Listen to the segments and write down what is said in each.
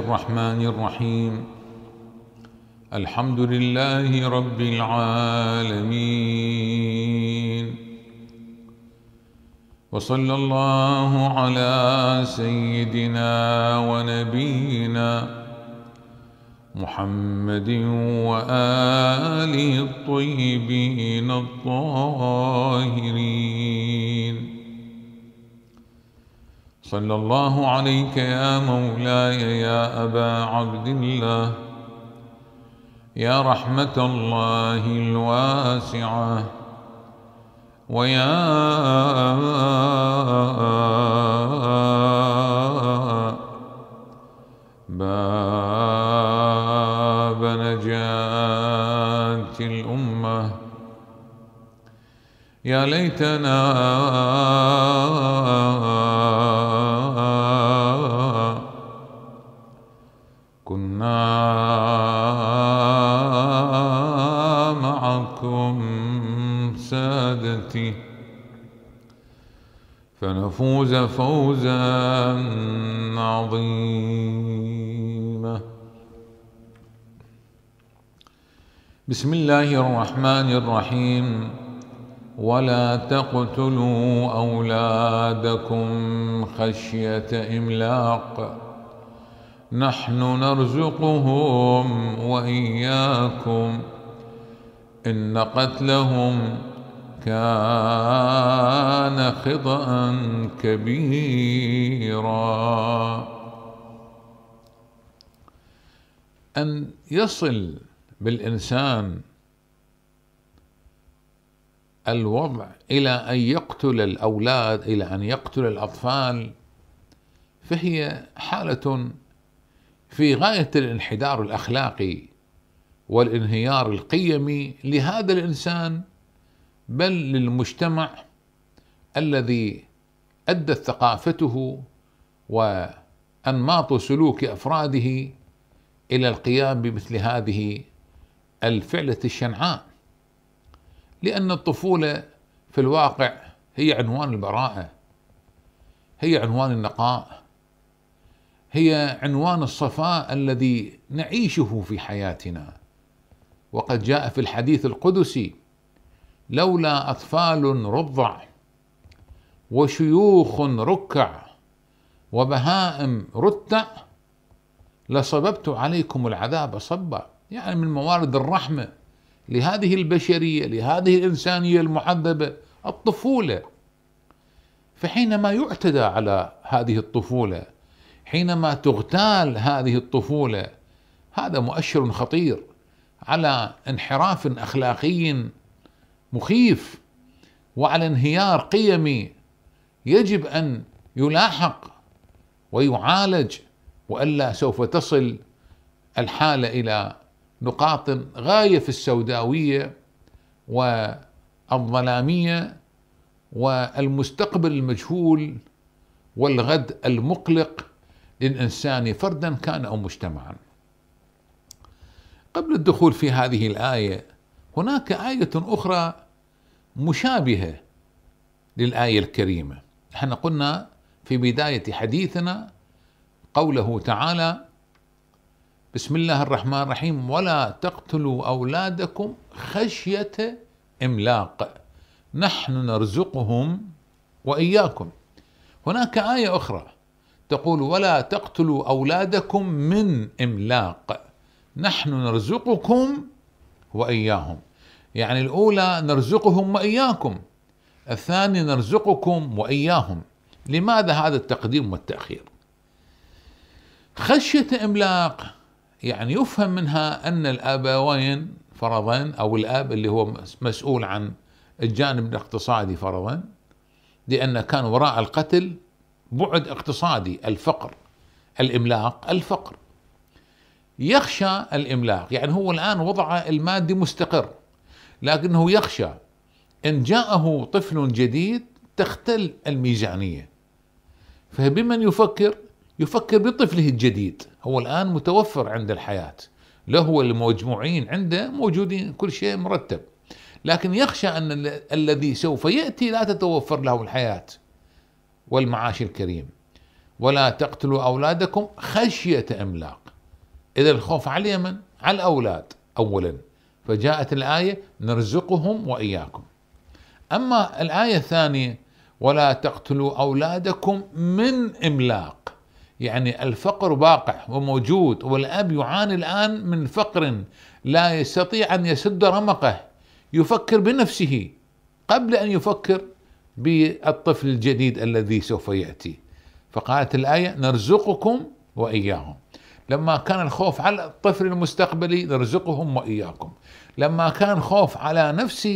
الرحمن الرحيم الحمد لله رب العالمين وصلى الله على سيدنا ونبينا محمد وآله الطيبين الطاهرين صلى الله عليك يا مولاي يا أبا عبد الله يا رحمة الله الواسعة ويا باب نجاة الأمة يا ليتنا معكم سادتي فنفوز فوزا عظيما بسم الله الرحمن الرحيم ولا تقتلوا اولادكم خشيه املاق نحن نرزقهم وإياكم إن قتلهم كان خطأ كبيرا أن يصل بالإنسان الوضع إلى أن يقتل الأولاد إلى أن يقتل الأطفال فهي حالة في غاية الانحدار الأخلاقي والانهيار القيمي لهذا الإنسان بل للمجتمع الذي أدت ثقافته وأنماط سلوك أفراده إلى القيام بمثل هذه الفعلة الشنعاء لأن الطفولة في الواقع هي عنوان البراءة هي عنوان النقاء هي عنوان الصفاء الذي نعيشه في حياتنا وقد جاء في الحديث القدسي لولا اطفال رضع وشيوخ ركع وبهائم رتع لصببت عليكم العذاب صبا يعني من موارد الرحمه لهذه البشريه لهذه الانسانيه المعذبه الطفوله فحينما يعتدى على هذه الطفوله حينما تغتال هذه الطفوله هذا مؤشر خطير على انحراف اخلاقي مخيف وعلى انهيار قيمي يجب ان يلاحق ويعالج والا سوف تصل الحاله الى نقاط غايه في السوداويه والظلاميه والمستقبل المجهول والغد المقلق للإنسان فردا كان أو مجتمعا قبل الدخول في هذه الآية هناك آية أخرى مشابهة للآية الكريمة احنا قلنا في بداية حديثنا قوله تعالى بسم الله الرحمن الرحيم ولا تقتلوا أولادكم خشية إملاق نحن نرزقهم وإياكم هناك آية أخرى تقول ولا تقتلوا أولادكم من إملاق نحن نرزقكم وإياهم يعني الأولى نرزقهم وإياكم الثاني نرزقكم وإياهم لماذا هذا التقديم والتأخير خشية إملاق يعني يفهم منها أن الأبوين فرضا أو الأب اللي هو مسؤول عن الجانب الاقتصادي فرضا لأنه كان وراء القتل بعد اقتصادي الفقر الاملاق الفقر يخشى الاملاق يعني هو الان وضعه المادي مستقر لكنه يخشى ان جاءه طفل جديد تختل الميزانيه فبمن يفكر يفكر بطفله الجديد هو الان متوفر عند الحياه له المجموعين عنده موجودين كل شيء مرتب لكن يخشى ان الذي سوف ياتي لا تتوفر له الحياه والمعاش الكريم ولا تقتلوا أولادكم خشية إملاق إذا الخوف على من؟ على الأولاد أولا فجاءت الآية نرزقهم وإياكم أما الآية الثانية ولا تقتلوا أولادكم من إملاق يعني الفقر واقع وموجود والأب يعاني الآن من فقر لا يستطيع أن يسد رمقه يفكر بنفسه قبل أن يفكر بالطفل الجديد الذي سوف ياتي فقالت الايه نرزقكم واياهم لما كان الخوف على الطفل المستقبلي نرزقهم واياكم لما كان خوف على نفس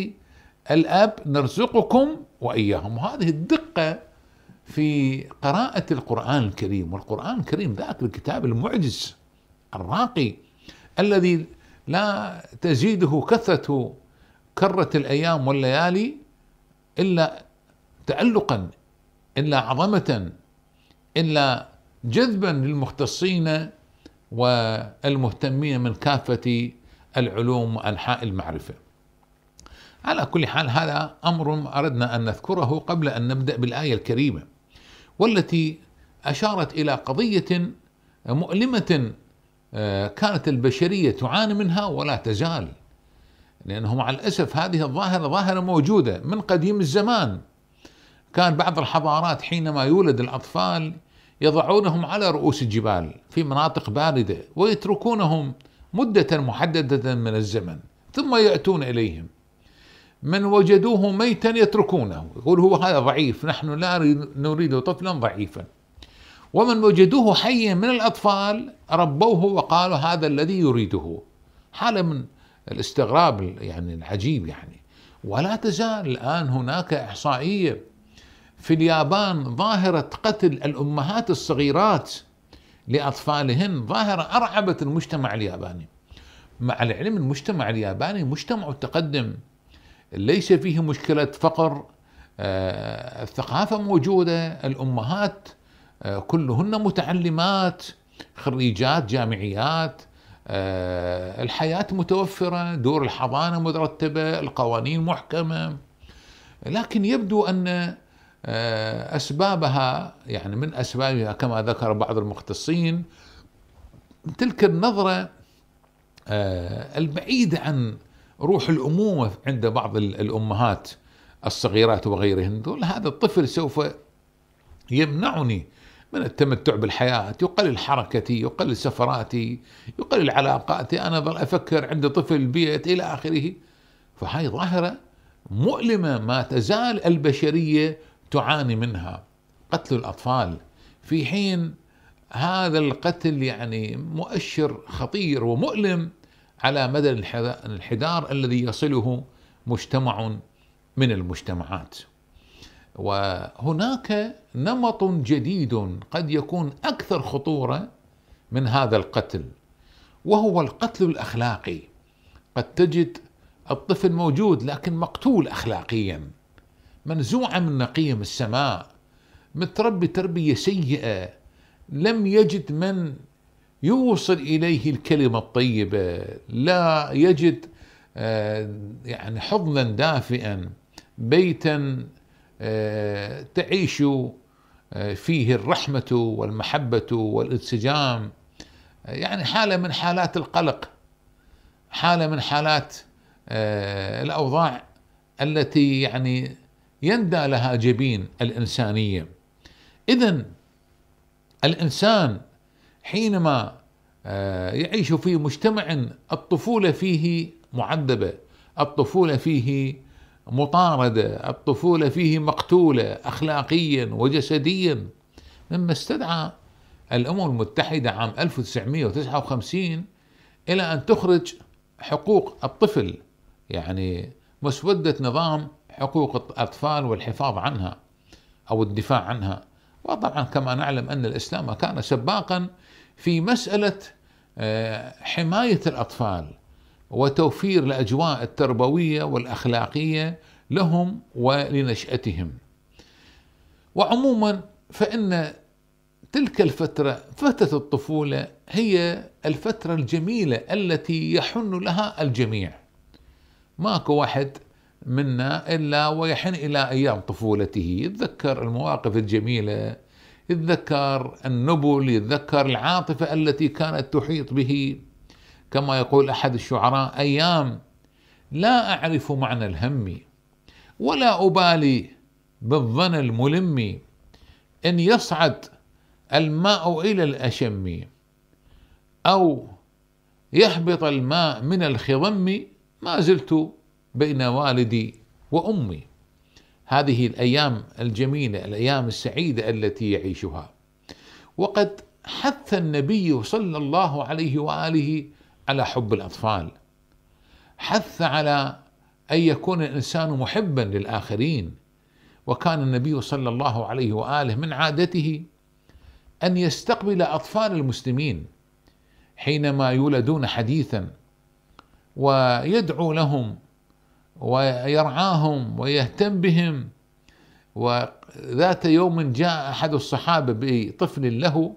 الاب نرزقكم واياهم وهذه الدقه في قراءه القران الكريم والقران الكريم ذاك الكتاب المعجز الراقي الذي لا تزيده كثرة كرة الأيام والليالي إلا تألقا إلا عظمة إلا جذبا للمختصين والمهتمين من كافة العلوم وأنحاء المعرفة على كل حال هذا أمر أردنا أن نذكره قبل أن نبدأ بالآية الكريمة والتي أشارت إلى قضية مؤلمة آه، كانت البشرية تعاني منها ولا تزال لأنه مع الأسف هذه الظاهرة ظاهرة موجودة من قديم الزمان كان بعض الحضارات حينما يولد الأطفال يضعونهم على رؤوس الجبال في مناطق باردة ويتركونهم مدة محددة من الزمن ثم يأتون إليهم من وجدوه ميتا يتركونه يقول هو هذا ضعيف نحن لا نريد طفلا ضعيفا ومن وجدوه حيا من الأطفال ربوه وقالوا هذا الذي يريده حالة من الاستغراب يعني العجيب يعني ولا تزال الآن هناك إحصائية في اليابان ظاهرة قتل الأمهات الصغيرات لأطفالهن ظاهرة أرعبت المجتمع الياباني مع العلم المجتمع الياباني مجتمع متقدم ليس فيه مشكلة فقر آه، الثقافة موجودة الأمهات آه، كلهن متعلمات خريجات جامعيات آه، الحياة متوفرة دور الحضانة مرتبة القوانين محكمة لكن يبدو أن آه، أسبابها يعني من أسبابها كما ذكر بعض المختصين تلك النظرة آه، البعيدة عن روح الأمومة عند بعض الأمهات الصغيرات وغيرهن تقول هذا الطفل سوف يمنعني من التمتع بالحياة يقلل حركتي يقلل سفراتي يقلل علاقاتي أنا ظل أفكر عند طفل البيت إلى آخره فهاي ظاهرة مؤلمة ما تزال البشرية تعاني منها قتل الأطفال في حين هذا القتل يعني مؤشر خطير ومؤلم على مدى الانحدار الذي يصله مجتمع من المجتمعات وهناك نمط جديد قد يكون اكثر خطوره من هذا القتل وهو القتل الاخلاقي قد تجد الطفل موجود لكن مقتول اخلاقيا منزوعة من قيم السماء متربي تربية سيئة لم يجد من يوصل إليه الكلمة الطيبة لا يجد آه، يعني حضنا دافئا بيتا آه، تعيش آه، فيه الرحمة والمحبة والانسجام يعني حالة من حالات القلق حالة من حالات الأوضاع التي يعني يندى لها جبين الإنسانية إذا الإنسان حينما آه، يعيش في مجتمع الطفولة فيه معذبة الطفولة فيه مطاردة الطفولة فيه مقتولة أخلاقيا وجسديا مما استدعى الأمم المتحدة عام 1959 إلى أن تخرج حقوق الطفل يعني مسودة نظام حقوق الأطفال والحفاظ عنها أو الدفاع عنها وطبعا كما نعلم أن الإسلام كان سباقا في مسألة آه، حماية الأطفال وتوفير الأجواء التربوية والأخلاقية لهم ولنشأتهم وعموما فإن تلك الفترة فترة الطفولة هي الفترة الجميلة التي يحن لها الجميع ماكو واحد منا إلا ويحن إلى أيام طفولته يتذكر المواقف الجميلة يتذكر النبل يتذكر العاطفة التي كانت تحيط به كما يقول أحد الشعراء أيام لا أعرف معنى الهم ولا أبالي بالظن الملم إن يصعد الماء إلى الأشم أو يهبط الماء من الخضم ما زلت بين والدي وامي هذه الايام الجميله الايام السعيده التي يعيشها وقد حث النبي صلى الله عليه واله على حب الاطفال حث على ان يكون الانسان محبا للاخرين وكان النبي صلى الله عليه واله من عادته ان يستقبل اطفال المسلمين حينما يولدون حديثا ويدعو لهم ويرعاهم ويهتم بهم وذات يوم جاء احد الصحابه بطفل له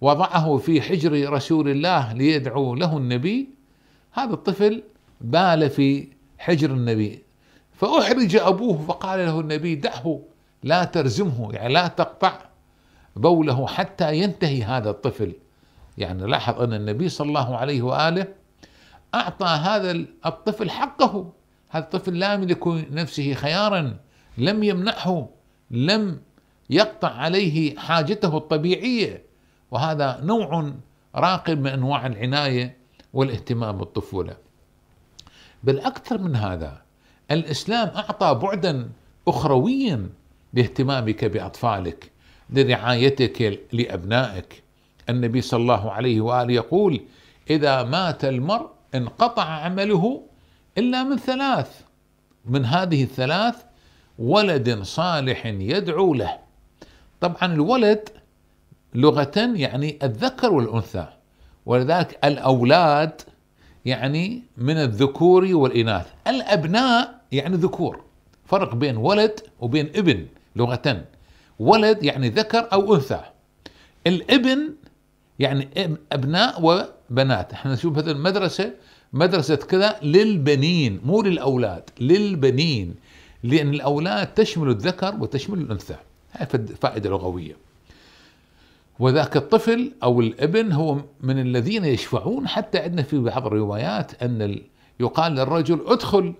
وضعه في حجر رسول الله ليدعو له النبي هذا الطفل بال في حجر النبي فأحرج أبوه فقال له النبي دعه لا ترزمه يعني لا تقطع بوله حتى ينتهي هذا الطفل يعني لاحظ أن النبي صلى الله عليه وآله أعطى هذا الطفل حقه هذا الطفل لا يملك نفسه خيارا لم يمنحه لم يقطع عليه حاجته الطبيعيه وهذا نوع راقب من انواع العنايه والاهتمام بالطفوله. بل اكثر من هذا الاسلام اعطى بعدا اخرويا لاهتمامك باطفالك لرعايتك لابنائك. النبي صلى الله عليه واله يقول: اذا مات المرء انقطع عمله إلا من ثلاث من هذه الثلاث ولد صالح يدعو له طبعا الولد لغة يعني الذكر والأنثى ولذلك الأولاد يعني من الذكور والإناث الأبناء يعني ذكور فرق بين ولد وبين ابن لغة ولد يعني ذكر أو أنثى الابن يعني أبناء وبنات احنا نشوف هذه المدرسة مدرسة كذا للبنين مو للأولاد للبنين لأن الأولاد تشمل الذكر وتشمل الأنثى هاي فائدة لغوية وذاك الطفل أو الابن هو من الذين يشفعون حتى عندنا في بعض الروايات أن يقال للرجل ادخل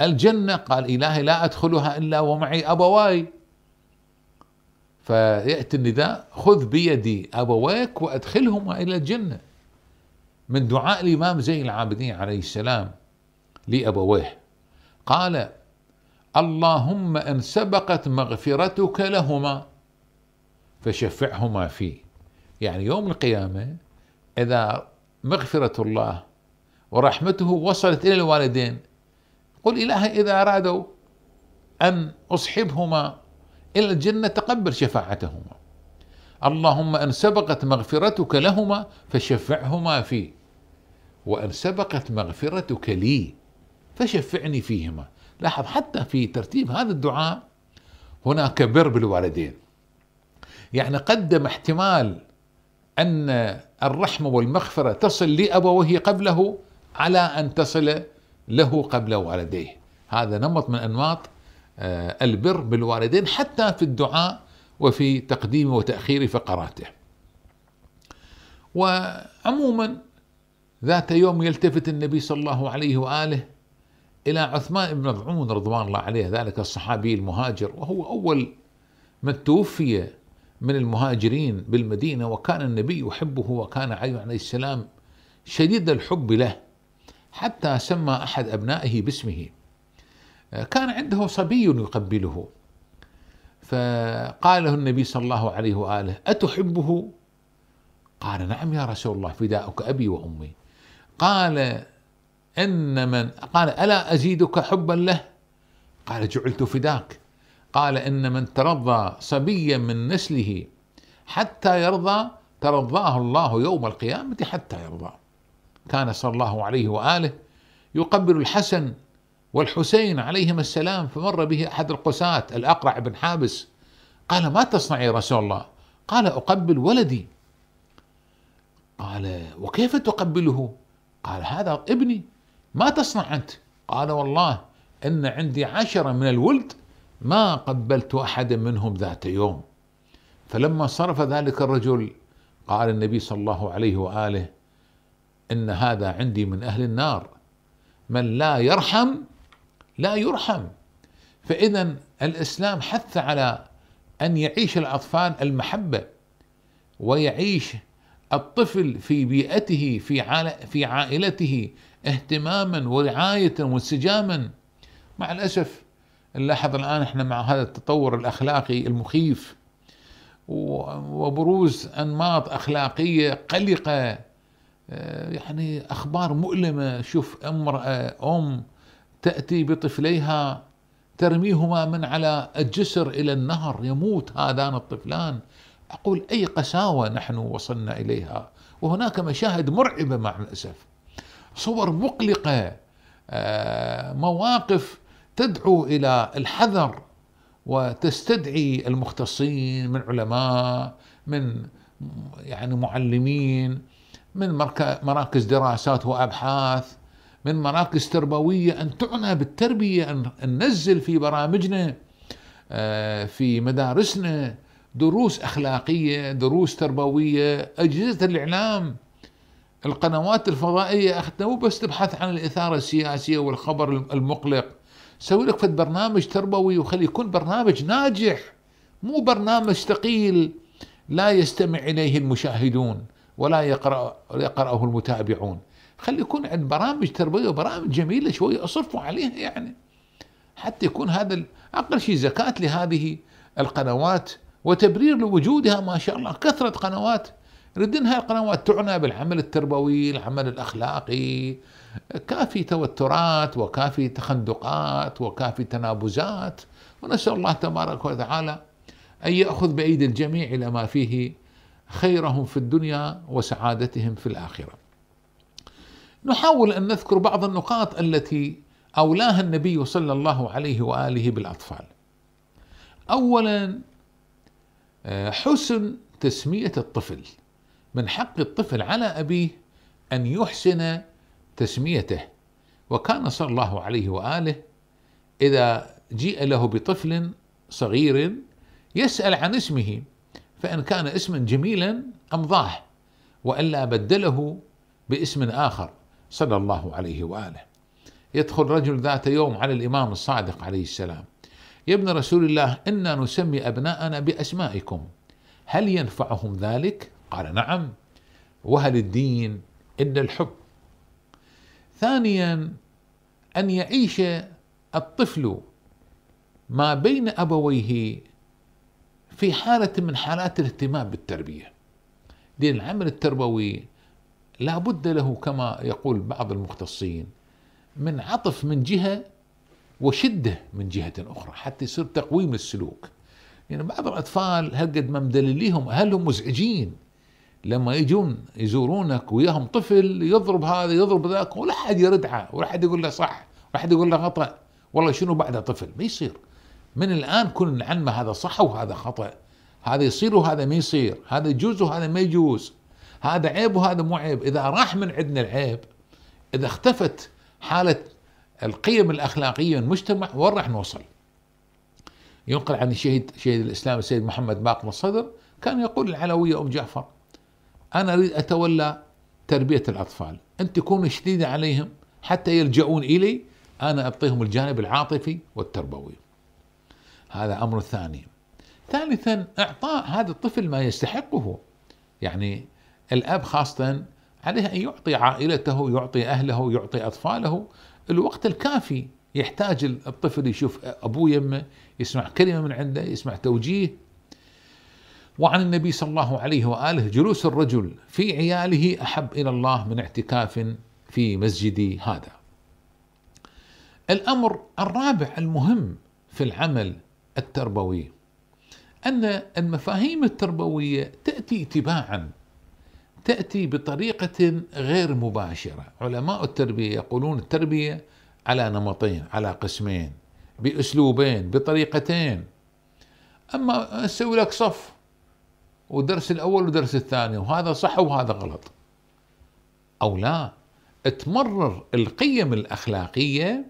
الجنة قال إلهي لا أدخلها إلا ومعي أبواي فيأتي النداء خذ بيدي أبويك وأدخلهما إلى الجنة من دعاء الإمام زين العابدين عليه السلام لأبويه قال اللهم إن سبقت مغفرتك لهما فشفعهما فيه يعني يوم القيامة إذا مغفرة الله ورحمته وصلت إلى الوالدين قل إلهي إذا أرادوا أن أصحبهما إلى الجنة تقبل شفاعتهما اللهم أن سبقت مغفرتك لهما فشفعهما فيه وأن سبقت مغفرتك لي فشفعني فيهما لاحظ حتى في ترتيب هذا الدعاء هناك بر بالوالدين يعني قدم احتمال أن الرحمة والمغفرة تصل لأبويه قبله على أن تصل له قبل والديه هذا نمط من أنماط آه، البر بالوالدين حتى في الدعاء وفي تقديم وتأخير فقراته وعموما ذات يوم يلتفت النبي صلى الله عليه وآله إلى عثمان بن مظعون رضوان الله عليه ذلك الصحابي المهاجر وهو أول من توفي من المهاجرين بالمدينة وكان النبي يحبه وكان علي عليه السلام شديد الحب له حتى سمى أحد أبنائه باسمه كان عنده صبي يقبله فقال له النبي صلى الله عليه وآله أتحبه قال نعم يا رسول الله فداؤك أبي وأمي قال إن من قال ألا أزيدك حبا له قال جعلت فداك قال إن من ترضى صبيا من نسله حتى يرضى ترضاه الله يوم القيامة حتى يرضى كان صلى الله عليه وآله يقبل الحسن والحسين عليهما السلام فمر به أحد القساة الأقرع بن حابس قال ما تصنع يا رسول الله قال أقبل ولدي قال وكيف تقبله قال هذا ابني ما تصنع أنت قال والله إن عندي عشرة من الولد ما قبلت أحدا منهم ذات يوم فلما صرف ذلك الرجل قال النبي صلى الله عليه وآله إن هذا عندي من أهل النار من لا يرحم لا يرحم فإذا الإسلام حث على أن يعيش الأطفال المحبة ويعيش الطفل في بيئته في في عائلته اهتماما ورعايه وانسجاما مع الاسف نلاحظ الان احنا مع هذا التطور الاخلاقي المخيف وبروز انماط اخلاقيه قلقه آه، يعني اخبار مؤلمه شوف امراه ام تاتي بطفليها ترميهما من على الجسر الى النهر يموت هذان الطفلان أقول أي قساوة نحن وصلنا إليها وهناك مشاهد مرعبة مع الأسف صور مقلقة آه، مواقف تدعو إلى الحذر وتستدعي المختصين من علماء من يعني معلمين من مراكز دراسات وابحاث من مراكز تربويه ان تعنى بالتربيه ان ننزل في برامجنا آه، في مدارسنا دروس اخلاقيه دروس تربويه اجهزه الاعلام القنوات الفضائيه أخذنا مو بس تبحث عن الاثاره السياسيه والخبر المقلق سوي لك فد برنامج تربوي وخلي يكون برنامج ناجح مو برنامج ثقيل لا يستمع اليه المشاهدون ولا يقرأ يقرأه المتابعون خلي يكون عند برامج تربوية وبرامج جميلة شوية أصرفوا عليها يعني حتى يكون هذا أقل شيء زكاة لهذه القنوات وتبرير لوجودها ما شاء الله كثرة قنوات ردين هاي القنوات تعنى بالعمل التربوي العمل الأخلاقي كافي توترات وكافي تخندقات وكافي تنابزات ونسأل الله تبارك وتعالى أن يأخذ بأيدي الجميع إلى ما فيه خيرهم في الدنيا وسعادتهم في الآخرة نحاول أن نذكر بعض النقاط التي أولاها النبي صلى الله عليه وآله بالأطفال أولا آه، حسن تسمية الطفل من حق الطفل على أبيه أن يحسن تسميته وكان صلى الله عليه وآله إذا جيء له بطفل صغير يسأل عن اسمه فإن كان اسما جميلا أمضاه وإلا بدله باسم آخر صلى الله عليه وآله يدخل رجل ذات يوم على الإمام الصادق عليه السلام يا ابن رسول الله إنا نسمي أبناءنا بأسمائكم هل ينفعهم ذلك؟ قال نعم وهل الدين إلا الحب ثانيا أن يعيش الطفل ما بين أبويه في حالة من حالات الاهتمام بالتربية لأن العمل التربوي لا بد له كما يقول بعض المختصين من عطف من جهة وشده من جهه اخرى حتى يصير تقويم السلوك يعني بعض الاطفال هالقد ما مدلليهم اهلهم مزعجين لما يجون يزورونك وياهم طفل يضرب هذا يضرب ذاك ولا حد يردعه ولا حد يقول له صح ولا حد يقول له خطا والله شنو بعده طفل ما يصير من الان كن نعلمه هذا صح وهذا خطا هذا يصير وهذا ما يصير هذا يجوز وهذا ما يجوز هذا عيب وهذا مو عيب اذا راح من عندنا العيب اذا اختفت حاله القيم الأخلاقية والمجتمع وين راح نوصل ينقل عن الشهيد شهيد الإسلام السيد محمد باقر الصدر كان يقول العلوية أم جعفر أنا أريد أتولى تربية الأطفال أنت تكون شديدة عليهم حتى يلجؤون إلي أنا أعطيهم الجانب العاطفي والتربوي هذا أمر ثاني ثالثا إعطاء هذا الطفل ما يستحقه يعني الأب خاصة عليه أن يعطي عائلته يعطي أهله يعطي أطفاله الوقت الكافي يحتاج الطفل يشوف ابوه يمه يسمع كلمه من عنده يسمع توجيه وعن النبي صلى الله عليه واله جلوس الرجل في عياله احب الى الله من اعتكاف في مسجدي هذا. الامر الرابع المهم في العمل التربوي ان المفاهيم التربويه تاتي تباعا تأتي بطريقة غير مباشرة علماء التربية يقولون التربية على نمطين على قسمين بأسلوبين بطريقتين أما أسوي لك صف ودرس الأول ودرس الثاني وهذا صح وهذا غلط أو لا تمرر القيم الأخلاقية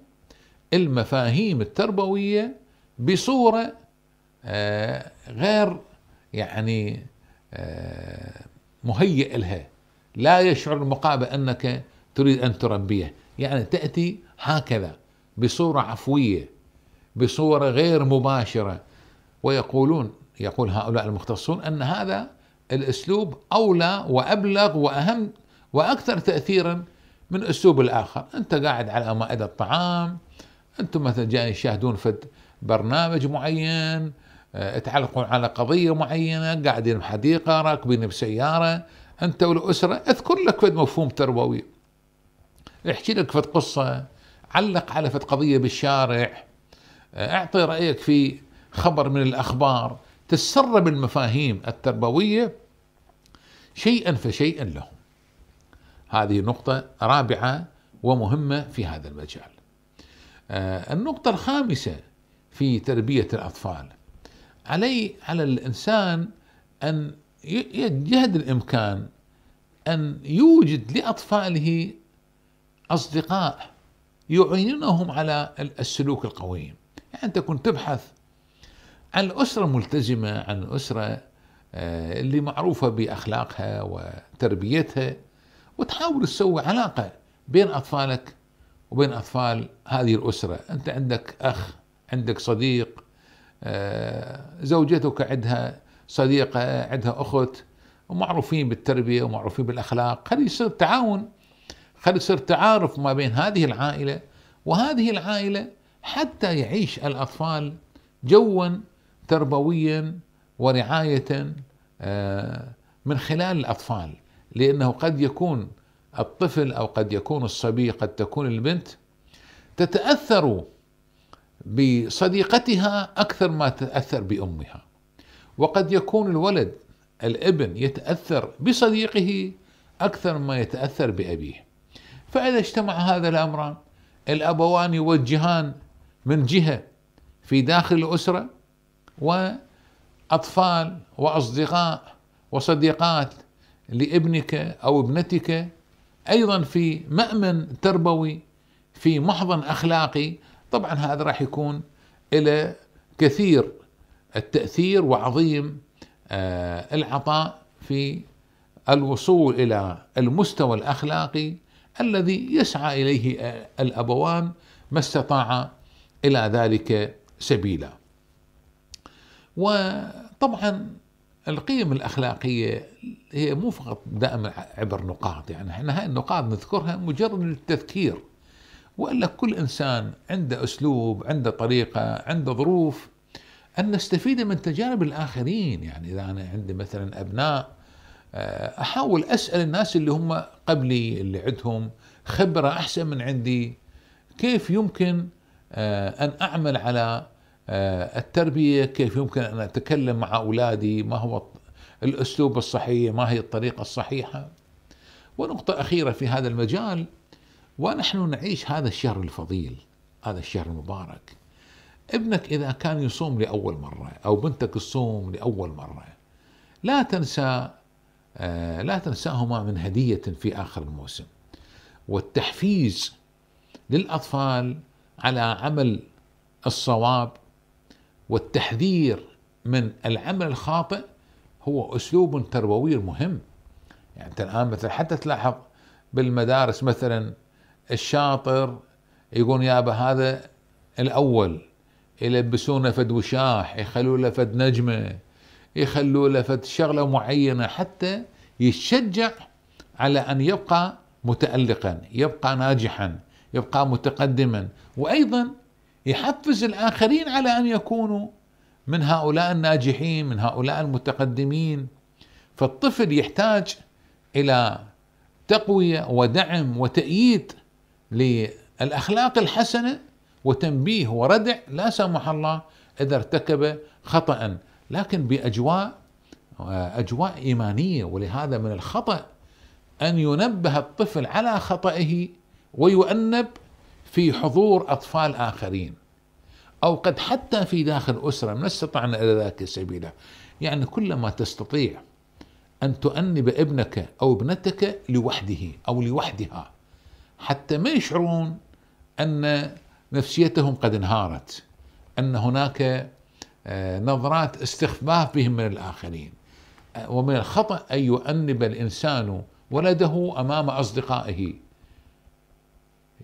المفاهيم التربوية بصورة آه، غير يعني آه، مهيئ لها لا يشعر المقابل أنك تريد أن تربيه يعني تأتي هكذا بصورة عفوية بصورة غير مباشرة ويقولون يقول هؤلاء المختصون أن هذا الأسلوب أولى وأبلغ وأهم وأكثر تأثيرا من أسلوب الآخر أنت قاعد على مائدة الطعام أنتم مثلا جايين يشاهدون فد برنامج معين آه، تعلقون على قضية معينة قاعدين بحديقة راكبين بسيارة أنت والأسرة أذكر لك فد مفهوم تربوي احكي لك فد قصة علق على فد قضية بالشارع آه، اعطي رأيك في خبر من الأخبار تسرب المفاهيم التربوية شيئا فشيئا لهم هذه نقطة رابعة ومهمة في هذا المجال آه، النقطة الخامسة في تربية الأطفال علي على الإنسان أن يجهد الإمكان أن يوجد لأطفاله أصدقاء يعينهم على السلوك القويم يعني أنت كنت تبحث عن الأسرة الملتزمة عن الأسرة آه، اللي معروفة بأخلاقها وتربيتها وتحاول تسوي علاقة بين أطفالك وبين أطفال هذه الأسرة أنت عندك أخ عندك صديق آه، زوجتك عندها صديقة عندها أخت ومعروفين بالتربية ومعروفين بالأخلاق خلي يصير تعاون خلي يصير تعارف ما بين هذه العائلة وهذه العائلة حتى يعيش الأطفال جوا تربويا ورعاية آه، من خلال الأطفال لأنه قد يكون الطفل أو قد يكون الصبي قد تكون البنت تتأثر بصديقتها أكثر ما تتاثر بأمها وقد يكون الولد الابن يتأثر بصديقه أكثر ما يتأثر بأبيه فإذا اجتمع هذا الأمران الأبوان يوجهان من جهة في داخل الأسرة وأطفال وأصدقاء وصديقات لابنك أو ابنتك أيضا في مأمن تربوي في محضن أخلاقي طبعا هذا راح يكون إلى كثير التأثير وعظيم آه، العطاء في الوصول إلى المستوى الأخلاقي الذي يسعى إليه آه، الأبوان ما استطاع إلى ذلك سبيلا وطبعا القيم الأخلاقية هي مو فقط دائما عبر نقاط يعني احنا هاي النقاط نذكرها مجرد للتذكير وقال لك كل إنسان عنده أسلوب عنده طريقة عنده ظروف أن نستفيد من تجارب الآخرين يعني إذا أنا عندي مثلا أبناء آه، أحاول أسأل الناس اللي هم قبلي اللي عندهم خبرة أحسن من عندي كيف يمكن آه، أن أعمل على آه، التربية كيف يمكن أن أتكلم مع أولادي ما هو الأسلوب الصحيح ما هي الطريقة الصحيحة ونقطة أخيرة في هذا المجال ونحن نعيش هذا الشهر الفضيل هذا الشهر المبارك ابنك إذا كان يصوم لأول مرة أو بنتك تصوم لأول مرة لا تنسى آه، لا تنساهما من هدية في آخر الموسم والتحفيز للأطفال على عمل الصواب والتحذير من العمل الخاطئ هو أسلوب تربوي مهم يعني أنت الآن مثلا حتى تلاحظ بالمدارس مثلا الشاطر يقول يابا هذا الاول يلبسونه فد وشاح يخلوا له فد نجمه يخلوا له فد شغله معينه حتى يشجع على ان يبقى متالقا يبقى ناجحا يبقى متقدما وايضا يحفز الاخرين على ان يكونوا من هؤلاء الناجحين من هؤلاء المتقدمين فالطفل يحتاج الى تقويه ودعم وتأييد للاخلاق الحسنه وتنبيه وردع لا سمح الله اذا ارتكب خطا لكن باجواء اجواء ايمانيه ولهذا من الخطا ان ينبه الطفل على خطئه ويؤنب في حضور اطفال اخرين او قد حتى في داخل اسره ما استطعنا الى ذلك سبيلا يعني كلما تستطيع ان تؤنب ابنك او ابنتك لوحده او لوحدها حتى ما يشعرون أن نفسيتهم قد انهارت أن هناك آه، نظرات استخفاف بهم من الآخرين آه، ومن الخطأ أن يؤنب الإنسان ولده أمام أصدقائه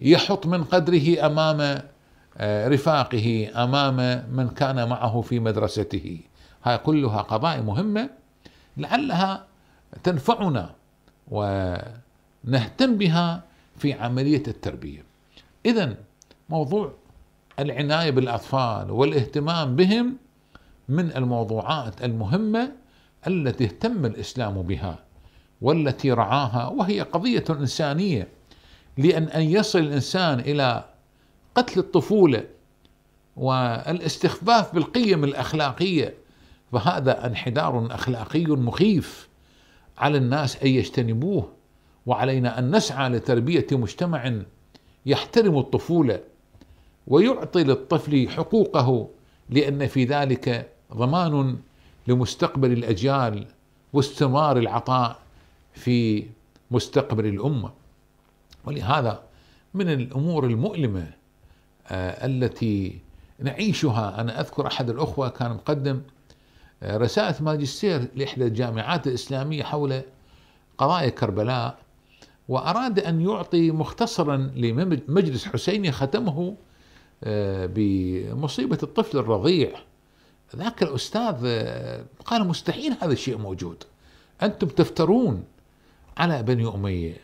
يحط من قدره أمام آه، رفاقه أمام من كان معه في مدرسته هاي كلها قضايا مهمة لعلها تنفعنا ونهتم بها في عمليه التربيه. اذا موضوع العنايه بالاطفال والاهتمام بهم من الموضوعات المهمه التي اهتم الاسلام بها والتي رعاها وهي قضيه انسانيه لان ان يصل الانسان الى قتل الطفوله والاستخفاف بالقيم الاخلاقيه فهذا انحدار اخلاقي مخيف على الناس ان يجتنبوه وعلينا ان نسعى لتربيه مجتمع يحترم الطفوله ويعطي للطفل حقوقه لان في ذلك ضمان لمستقبل الاجيال واستمرار العطاء في مستقبل الامه ولهذا من الامور المؤلمه آه، التي نعيشها انا اذكر احد الاخوه كان مقدم آه، رسائل ماجستير لاحدى الجامعات الاسلاميه حول قضايا كربلاء وأراد أن يعطي مختصرا لمجلس حسيني ختمه آه، بمصيبة الطفل الرضيع ذاك الأستاذ آه، قال مستحيل هذا الشيء موجود أنتم تفترون على بني أمية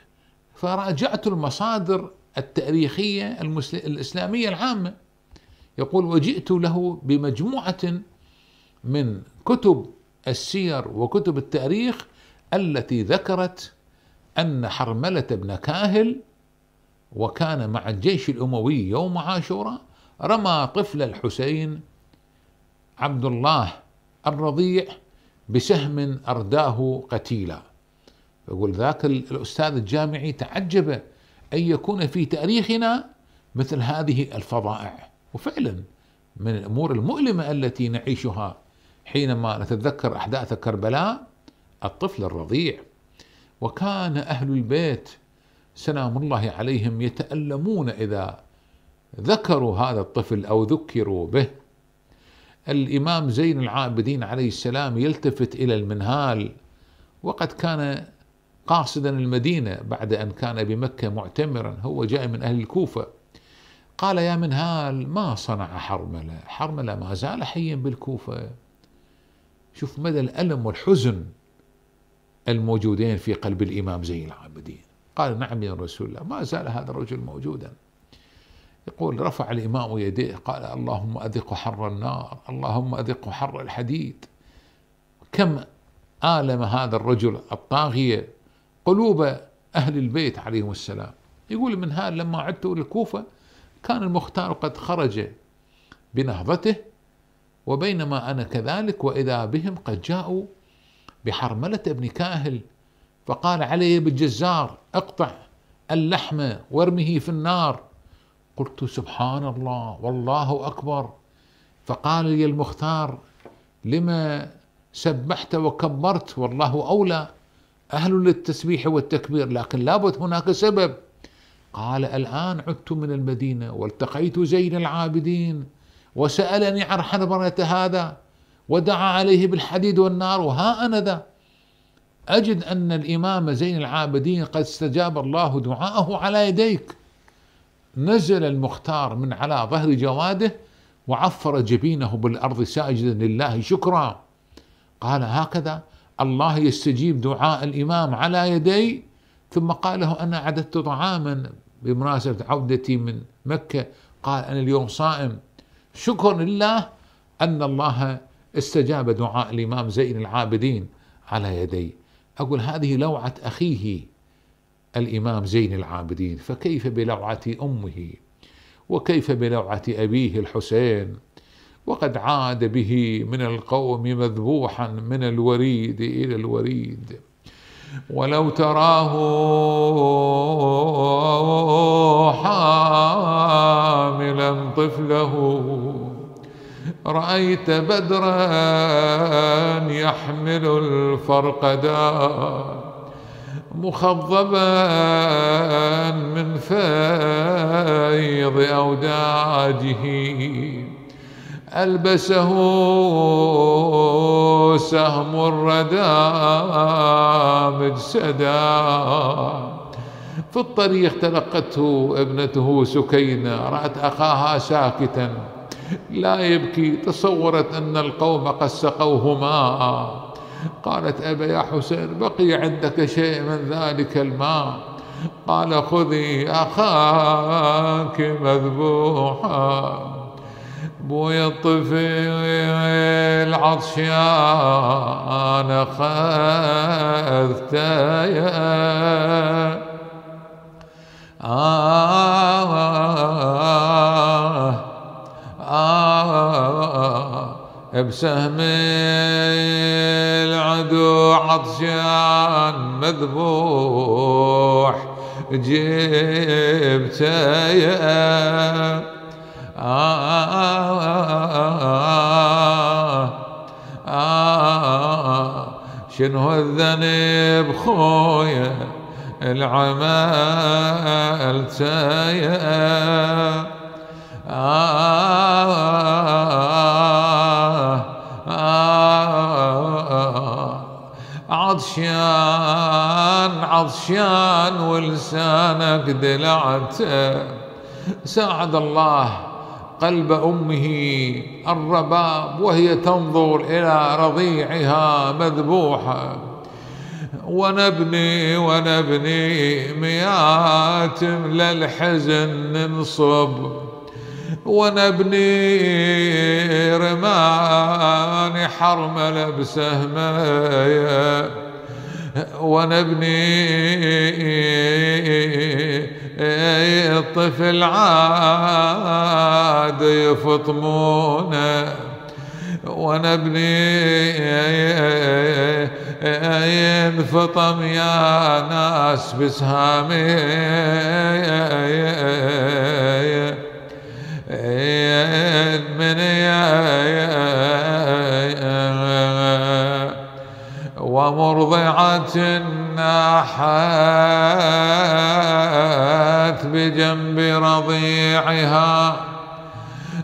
فراجعت المصادر التاريخية الإسلامية العامة يقول وجئت له بمجموعة من كتب السير وكتب التاريخ التي ذكرت أن حرملة بن كاهل وكان مع الجيش الأموي يوم عاشوراء رمى طفل الحسين عبد الله الرضيع بسهم أرداه قتيلا يقول ذاك الأستاذ الجامعي تعجب أن يكون في تاريخنا مثل هذه الفظائع وفعلا من الأمور المؤلمة التي نعيشها حينما نتذكر أحداث كربلاء الطفل الرضيع وكان أهل البيت سلام الله عليهم يتألمون إذا ذكروا هذا الطفل أو ذكروا به الإمام زين العابدين عليه السلام يلتفت إلى المنهال وقد كان قاصدا المدينة بعد أن كان بمكة معتمرا هو جاء من أهل الكوفة قال يا منهال ما صنع حرملة حرملة ما زال حيا بالكوفة شوف مدى الألم والحزن الموجودين في قلب الإمام زين العابدين قال نعم يا رسول الله ما زال هذا الرجل موجودا يقول رفع الإمام يديه قال اللهم أذق حر النار اللهم أذق حر الحديد كم آلم هذا الرجل الطاغية قلوب أهل البيت عليهم السلام يقول من هذا لما عدت للكوفة كان المختار قد خرج بنهضته وبينما أنا كذلك وإذا بهم قد جاءوا بحرملة ابن كاهل فقال علي بالجزار اقطع اللحم وارمه في النار قلت سبحان الله والله أكبر فقال لي المختار لما سبحت وكبرت والله أولى أهل للتسبيح والتكبير لكن لابد هناك سبب قال الآن عدت من المدينة والتقيت زين العابدين وسألني عن حنظلة هذا ودعا عليه بالحديد والنار وها أنا ذا أجد أن الإمام زين العابدين قد استجاب الله دعاءه على يديك نزل المختار من على ظهر جواده وعفر جبينه بالأرض ساجدا لله شكرا قال هكذا الله يستجيب دعاء الإمام على يدي ثم قال له أنا عددت طعاما بمناسبة عودتي من مكة قال أنا اليوم صائم شكر لله أن الله استجاب دعاء الإمام زين العابدين على يدي أقول هذه لوعة أخيه الإمام زين العابدين فكيف بلوعة أمه وكيف بلوعة أبيه الحسين وقد عاد به من القوم مذبوحا من الوريد إلى الوريد ولو تراه حاملا طفله رأيت بدرا يحمل الفرقدا مخضبا من فيض أوداجه ألبسه سهم الردى مجسدا في الطريق تلقته ابنته سكينة رأت أخاها ساكتاً لا يبكي تصورت أن القوم قد سقوه ماء قالت أبا يا حسين بقي عندك شيء من ذلك الماء قال خذي أخاك مذبوحا بوي الطفل عطشان يا آه آه، بسهم العدو عطشان مذبوح جبته آه، يا آه، شنو الذنب خويا العمل تايه عطشان عطشان ولسانك دلعته ساعد الله قلب امه الرباب وهي تنظر الى رضيعها مذبوحه ونبني ونبني ميات للحزن ننصب وانا ابني رماني حرمله بسهمه وانا ابني الطفل عاد يفطمونه وانا ابني ينفطم يا ناس بسهامي من ومرضعة ناحت بجنب رضيعها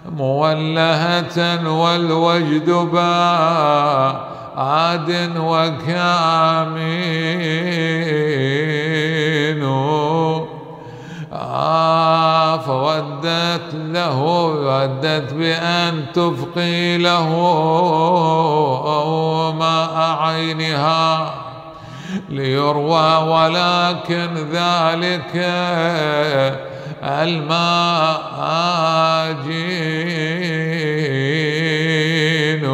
مولهة والوجد باد وكامين آه، فودت له ودت بأن تفقي له ماء عينها ليروى ولكن ذلك الماء جين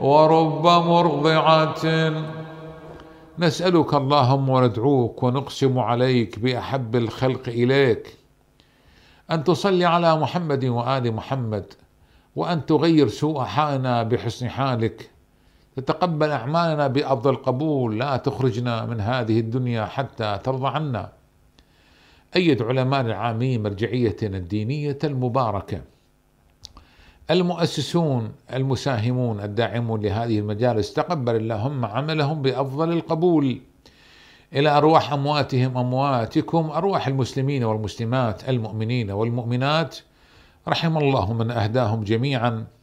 ورب مرضعة نسألك اللهم وندعوك ونقسم عليك بأحب الخلق إليك أن تصلي على محمد وآل محمد وأن تغير سوء حالنا بحسن حالك تتقبل أعمالنا بأفضل قبول لا تخرجنا من هذه الدنيا حتى ترضى عنا أيد علماء العامين مرجعيتنا الدينية المباركة المؤسسون المساهمون الداعمون لهذه المجالس تقبل اللهم عملهم بافضل القبول الى ارواح امواتهم امواتكم ارواح المسلمين والمسلمات المؤمنين والمؤمنات رحم الله من اهداهم جميعا